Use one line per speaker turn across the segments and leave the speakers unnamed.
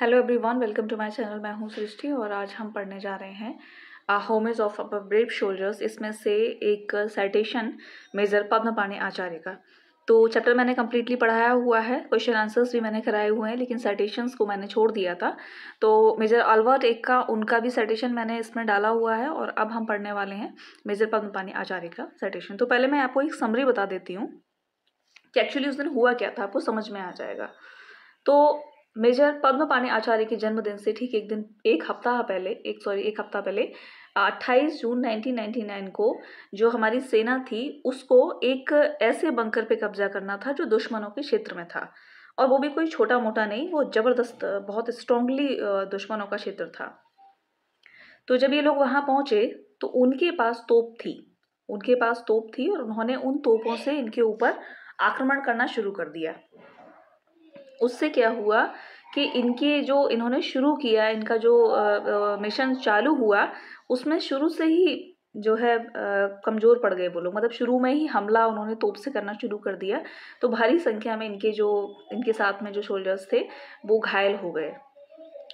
Hello everyone welcome to my channel मैं हूं सृष्टि और आज हम पढ़ने जा रहे हैं इज ऑफ ब्रेव शोल्जर्स इसमें से एक साइटेशन मेजर पाणी आचार्य का तो चैप्टर मैंने कम्प्लीटली पढ़ाया हुआ है क्वेश्चन आंसर्स भी मैंने कराए हुए हैं लेकिन साइटेशंस को मैंने छोड़ दिया था तो मेजर अल्बर्ट एक का उनका भी साइटेशन मैंने इसमें डाला हुआ है और अब हम पढ़ने वाले हैं मेजर पाणी आचार्य का साइटेशन तो पहले मैं आपको एक समरी बता देती हूँ कि एक्चुअली उस दिन हुआ क्या था आपको समझ में आ जाएगा तो मेजर पद्म पाने आचार्य के जन्मदिन से ठीक एक दिन एक हफ्ता पहले एक सॉरी एक हफ्ता पहले 28 जून 1999 को जो हमारी सेना थी उसको एक ऐसे बंकर पे कब्जा करना था जो दुश्मनों के क्षेत्र में था और वो भी कोई छोटा मोटा नहीं वो ज़बरदस्त बहुत स्ट्रांगली दुश्मनों का क्षेत्र था तो जब ये लोग वहाँ पहुँचे तो उनके पास तोप थी उनके पास तोप थी और उन्होंने उन तोपों से इनके ऊपर आक्रमण करना शुरू कर दिया उससे क्या हुआ कि इनकी जो इन्होंने शुरू किया इनका जो मिशन चालू हुआ उसमें शुरू से ही जो है कमज़ोर पड़ गए वो लोग मतलब शुरू में ही हमला उन्होंने तोप से करना शुरू कर दिया तो भारी संख्या में इनके जो इनके साथ में जो सोल्जर्स थे वो घायल हो गए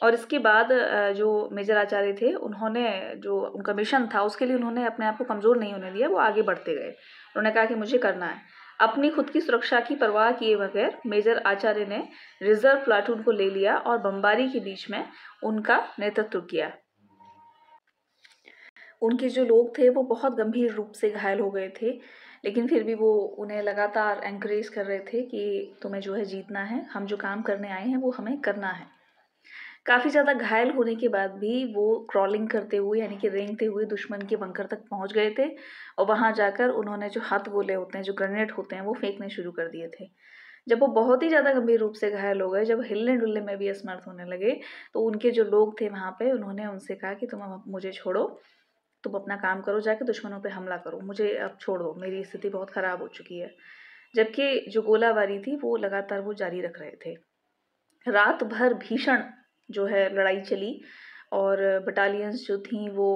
और इसके बाद जो मेजर आचार्य थे उन्होंने जो उनका मिशन था उसके लिए उन्होंने अपने आप को कमज़ोर नहीं होने दिया वो आगे बढ़ते गए उन्होंने कहा कि मुझे करना है अपनी खुद की सुरक्षा की परवाह किए बगैर मेजर आचार्य ने रिजर्व प्लाटून को ले लिया और बम्बारी के बीच में उनका नेतृत्व किया उनके जो लोग थे वो बहुत गंभीर रूप से घायल हो गए थे लेकिन फिर भी वो उन्हें लगातार एंकरेज कर रहे थे कि तुम्हें जो है जीतना है हम जो काम करने आए हैं वो हमें करना है काफ़ी ज़्यादा घायल होने के बाद भी वो क्रॉलिंग करते हुए यानी कि रेंगते हुए दुश्मन के बंकर तक पहुंच गए थे और वहाँ जाकर उन्होंने जो हाथ गोले होते हैं जो ग्रेनेड होते हैं वो फेंकने शुरू कर दिए थे जब वो बहुत ही ज़्यादा गंभीर रूप से घायल हो गए जब हिलने डुलने में भी असमर्थ होने लगे तो उनके जो लोग थे वहाँ पर उन्होंने उनसे कहा कि तुम मुझे छोड़ो तुम अपना काम करो जाके दुश्मनों पर हमला करो मुझे अब छोड़ दो मेरी स्थिति बहुत ख़राब हो चुकी है जबकि जो गोलाबारी थी वो लगातार वो जारी रख रहे थे रात भर भीषण जो है लड़ाई चली और बटालियंस जो थी वो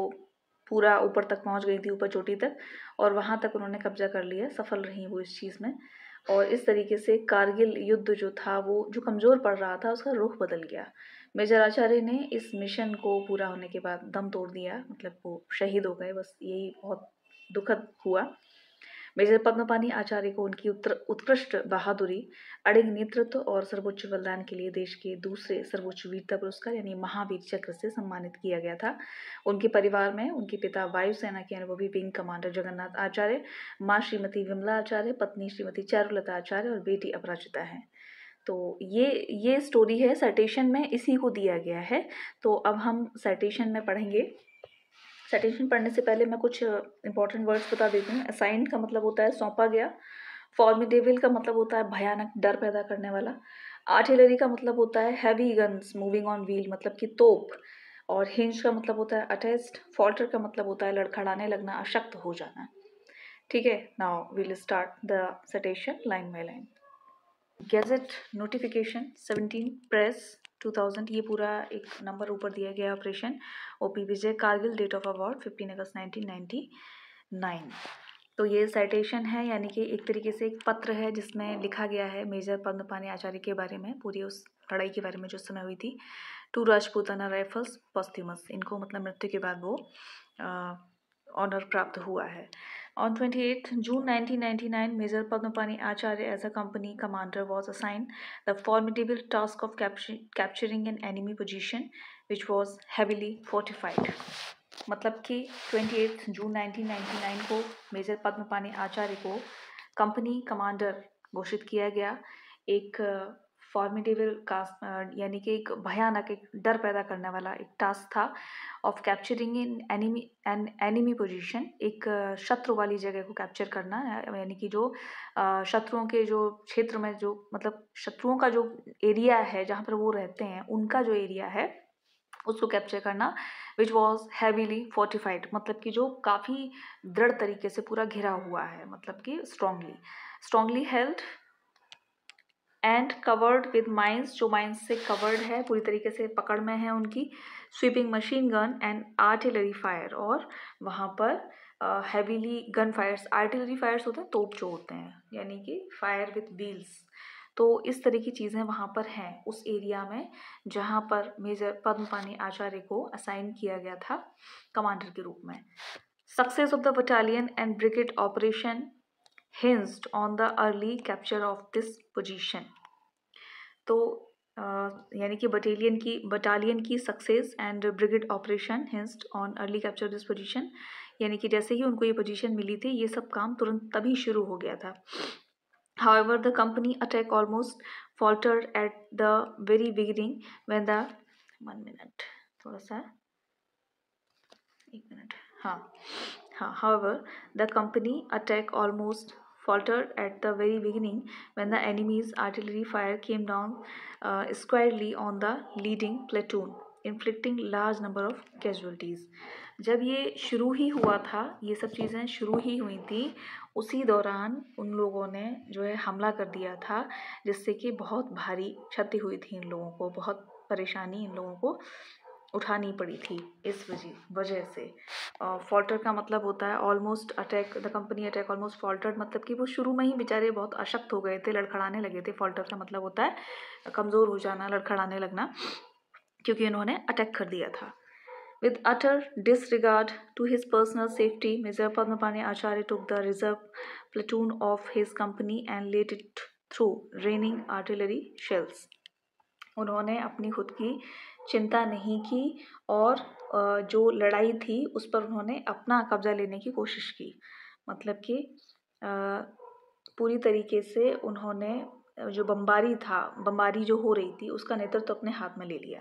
पूरा ऊपर तक पहुंच गई थी ऊपर चोटी तक और वहाँ तक उन्होंने कब्जा कर लिया सफल रही वो इस चीज़ में और इस तरीके से कारगिल युद्ध जो था वो जो कमज़ोर पड़ रहा था उसका रुख बदल गया मेजर आचार्य ने इस मिशन को पूरा होने के बाद दम तोड़ दिया मतलब वो शहीद हो गए बस यही बहुत दुखद हुआ मेजर पद्मपानी आचार्य को उनकी उत्कृष्ट बहादुरी अड़िग नेतृत्व और सर्वोच्च बलिदान के लिए देश के दूसरे सर्वोच्च वीरता पुरस्कार यानी महावीर चक्र से सम्मानित किया गया था उनके परिवार में उनके पिता वायुसेना के अनुभवी विंग कमांडर जगन्नाथ आचार्य माँ श्रीमती विमला आचार्य पत्नी श्रीमती चारुलता आचार्य और बेटी अपराजिता हैं तो ये ये स्टोरी है साइटेशन में इसी को दिया गया है तो अब हम साइटेशन में पढ़ेंगे सेटेंशन पढ़ने से पहले मैं कुछ इंपॉर्टेंट uh, वर्ड्स बता देती हूँ असाइन का मतलब होता है सौंपा गया फॉर्मिडेबल का मतलब होता है भयानक डर पैदा करने वाला आर्टिलरी का मतलब होता है heavy guns moving on wheel मतलब कि तोप और हिंज का मतलब होता है अटेस्ट फॉल्टर का मतलब होता है लड़खड़ाने लगना अशक्त हो जाना ठीक है now will start the citation line by line gazette notification seventeen press two thousand ये पूरा एक नंबर ऊपर दिया गया operation O P Vijay Kargil date of award fifteen August nineteen ninety nine तो ये साइटेशन है यानी कि एक तरीके से एक पत्र है जिसमें लिखा गया है मेजर पद्मपानी आचार्य के बारे में पूरी उस लड़ाई के बारे में जो समय हुई थी टू राजपूताना राइफल्स पॉस्टिमस इनको मतलब मृत्यु के बाद वो ऑनर प्राप्त हुआ है On 28 June 1999, Major Padmapani Acharya as a company commander was assigned the formidable task of capturing capturing an enemy position which was heavily fortified. मतलब कि 28 जून 1999 को मेजर पद्मपाणि आचार्य को कंपनी कमांडर घोषित किया गया एक फॉर्मिटेबल कास्ट यानी कि एक भयानक एक डर पैदा करने वाला एक टास्क था of capturing in enemy an enemy position एक शत्रु वाली जगह को कैप्चर करना यानी कि जो शत्रुओं के जो क्षेत्र में जो मतलब शत्रुओं का जो एरिया है जहाँ पर वो रहते हैं उनका जो एरिया है उसको कैप्चर करना विच वॉज हैवीली फोर्टिफाइड मतलब कि जो काफ़ी दृढ़ तरीके से पूरा घिरा हुआ है मतलब कि strongly strongly held and covered with mines जो माइंस से कवर्ड है पूरी तरीके से पकड़ में है उनकी sweeping machine gun and artillery fire और वहाँ पर heavily gun fires artillery fires होते हैं तोप जो होते हैं यानी कि फायर विद व्हील्स तो इस तरह की चीज़ें वहाँ पर हैं उस एरिया में जहाँ पर मेजर पद्मपानी आचार्य को असाइन किया गया था कमांडर के रूप में success of the battalion and brigade operation hinged on the early capture of this position तो यानी कि बटालियन की बटालियन की success and brigade operation hinged on early capture this position यानी कि जैसे ही उनको ये पोजिशन मिली थी ये सब काम तुरंत तभी शुरू हो गया था however the company attack almost falter at the very beginning when the one minute थोड़ा सा एक मिनट हाँ However, the company attack almost faltered at the very beginning when the enemy's artillery fire came down uh, squarely on the leading platoon inflicting large number of casualties जब ये शुरू ही हुआ था ये सब चीज़ें शुरू ही हुई थी उसी दौरान उन लोगों ने जो है हमला कर दिया था जिससे कि बहुत भारी क्षति हुई थी इन लोगों को बहुत परेशानी इन लोगों को उठानी पड़ी थी इस वजह वजह से फॉल्टर का मतलब होता है almost attack the company attack almost falter मतलब कि वो शुरू में ही बेचारे बहुत अशक्त हो गए थे लड़खड़ाने लगे थे फॉल्टर का मतलब होता है कमज़ोर हो जाना लड़खड़ाने लगना क्योंकि उन्होंने अटैक कर दिया था disregard to his personal safety safety Padma padmapani Acharya took the reserve platoon of his company and led it through raining artillery shells उन्होंने अपनी खुद की चिंता नहीं की और जो लड़ाई थी उस पर उन्होंने अपना कब्ज़ा लेने की कोशिश की मतलब कि पूरी तरीके से उन्होंने जो बमबारी था बमबारी जो हो रही थी उसका नेतृत्व तो अपने हाथ में ले लिया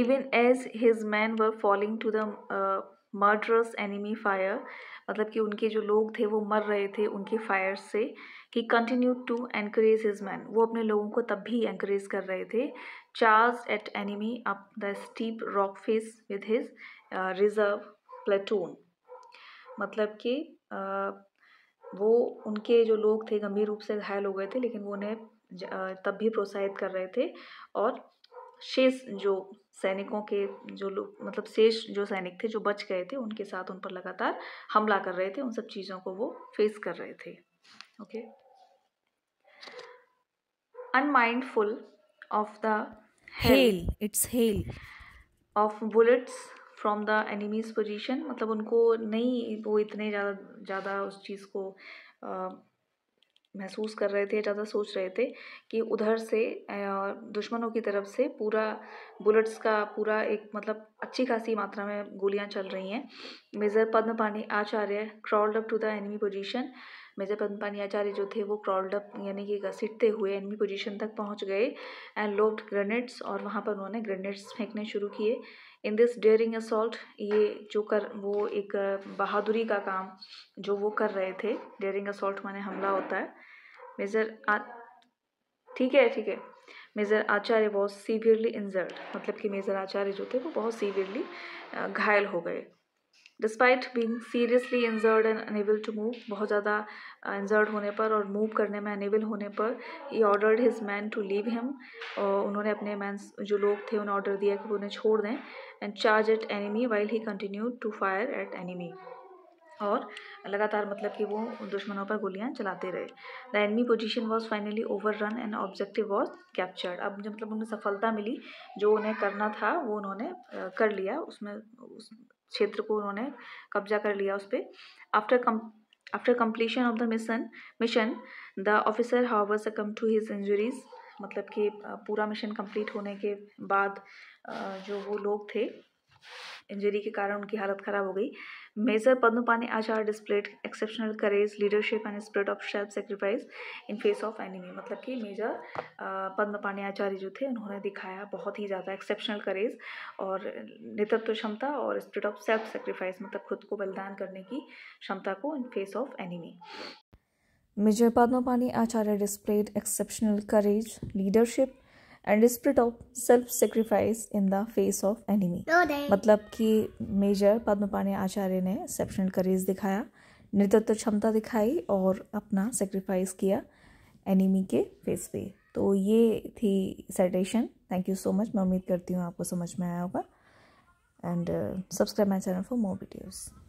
even as his men were falling to the murderous enemy fire मतलब कि उनके जो लोग थे वो मर रहे थे उनके फायर से कि continue to encourage his men वो अपने लोगों को तब भी एनकरेज कर रहे थे charged at enemy up the steep rock face with his uh, reserve platoon मतलब कि uh, वो उनके जो लोग थे गंभीर रूप से घायल हो गए थे लेकिन वो उन्हें uh, तब भी प्रोत्साहित कर रहे थे और शेष जो सैनिकों के जो लोग मतलब शेष जो सैनिक थे जो बच गए थे उनके साथ उन पर लगातार हमला कर रहे थे उन सब चीज़ों को वो फेस कर रहे थे okay unmindful of the hail it's hail of bullets from the enemy's position मतलब उनको नहीं वो इतने ज़्यादा ज़्यादा उस चीज़ को आ, महसूस कर रहे थे ज़्यादा सोच रहे थे कि उधर से दुश्मनों की तरफ से पूरा बुलेट्स का पूरा एक मतलब अच्छी खासी मात्रा में गोलियां चल रही हैं major Padma Pande Acharya crawled up to the enemy position major Pani Acharya जो थे वो क्रॉल्ड अप यानी कि घसीटते हुए एनमी पोजीशन तक पहुंच गए एंड लोड ग्रेनेड्स और वहाँ पर उन्होंने ग्रेनेड्स फेंकने शुरू किए इन दिस डेयरिंग असॉल्ट ये जो कर वो एक बहादुरी का काम जो वो कर रहे थे डेयरिंग असॉल्ट माने हमला होता है मेजर ठीक है ठीक है major Acharya was severely injured मतलब कि मेजर आचार्य जो थे वो बहुत सीवियरली घायल हो गए despite being seriously injured and unable to move बहुत ज़्यादा इंजर्ड होने पर और मूव करने में अनेबल होने पर ही ordered his men to leave him और उन्होंने अपने मैं जो लोग थे उन्हें ऑर्डर दिया कि वो उन्हें छोड़ दें and charge at enemy while he continue to fire at enemy और लगातार मतलब कि वो दुश्मनों पर गोलियां चलाते रहे the enemy position was finally overrun and objective was captured अब जब मतलब उन्हें सफलता मिली जो उन्हें करना था वो उन्होंने कर लिया उसमें उस क्षेत्र को उन्होंने कब्जा कर लिया उस पर after come after completion of the mission mission the officer however succumbed to his injuries मतलब कि पूरा मिशन कंप्लीट होने के बाद जो वो लोग थे इंजरी के कारण उनकी हालत ख़राब हो गई Major Padmapani Acharya displayed exceptional courage leadership and spirit of self sacrifice in face of enemy मतलब कि मेजर पद्मपाणि आचार्य जो थे उन्होंने दिखाया बहुत ही ज़्यादा एक्सेप्शनल करेज और नेतृत्व क्षमता और स्प्रिट ऑफ सेल्फ सेक्रीफाइस मतलब खुद को बलिदान करने की क्षमता को in face of enemy major Padmapani Acharya displayed exceptional courage leadership and spirit of self sacrifice in the face of enemy मतलब कि मेजर पद्मपाणि आचार्य ने एक्सेप्शनल करेज दिखाया नेतृत्व क्षमता दिखाई और अपना सेक्रीफाइस किया एनिमी के फेस पे तो ये थी citation thank you so much मैं उम्मीद करती हूँ आपको समझ में आया होगा and subscribe my channel for more videos